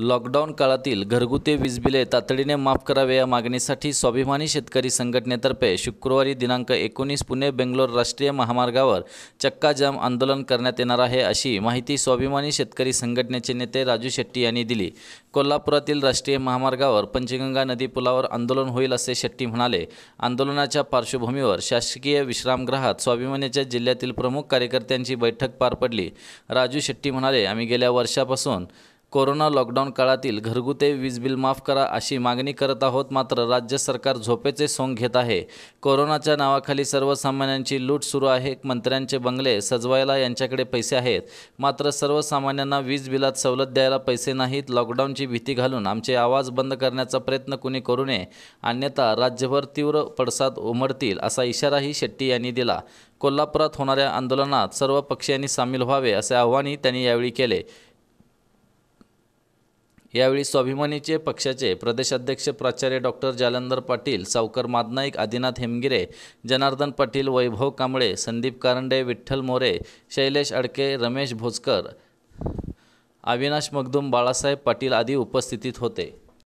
lockdown काळातील घरगुती वीजबिले तातडीने माफ करावे या मागणीसाठी स्वाभिमानी शेतकरी संघटनेतर्फे शुक्रवारी दिनांक एकोणीस पुणे बेंगलोर राष्ट्रीय महामार्गावर चक्काजाम आंदोलन करण्यात येणार आहे अशी माहिती स्वाभिमानी शेतकरी संघटनेचे नेते राजू शेट्टी यांनी दिली कोल्हापुरातील राष्ट्रीय महामार्गावर पंचगंगा नदी पुलावर आंदोलन होईल असे शेट्टी म्हणाले आंदोलनाच्या पार्श्वभूमीवर शासकीय विश्रामगृहात स्वाभिमानीच्या जिल्ह्यातील प्रमुख कार्यकर्त्यांची बैठक पार पडली राजू शेट्टी म्हणाले आम्ही गेल्या वर्षापासून कोरोना लॉकडाऊन काळातील घरगुते वीज बिल माफ करा अशी मागणी करत आहोत मात्र राज्य सरकार झोपेचे सोंग घेत आहे कोरोनाच्या नावाखाली सर्वसामान्यांची लूट सुरू आहे मंत्र्यांचे बंगले सजवायला यांच्याकडे पैसे आहेत मात्र सर्वसामान्यांना वीज बिलात सवलत द्यायला पैसे नाहीत लॉकडाऊनची भीती घालून आमचे आवाज बंद करण्याचा प्रयत्न कुणी करू नये अन्यथा राज्यभर तीव्र पडसाद उमडतील असा इशाराही शेट्टी यांनी दिला कोल्हापुरात होणाऱ्या आंदोलनात सर्व पक्षीयांनी सामील व्हावे असे आवाहनही त्यांनी यावेळी केले यावेळी स्वाभिमानीचे पक्षाचे प्रदेशाध्यक्ष प्राचार्य डॉक्टर जालंधर पाटील सावकर मादनाईक आदिनाथ हेमगिरे जनार्दन पाटील वैभव कांबळे संदीप कारंडे विठ्ठल मोरे शैलेश अडके रमेश भोजकर अविनाश मगदुम बाळासाहेब पाटील आदी उपस्थितीत होते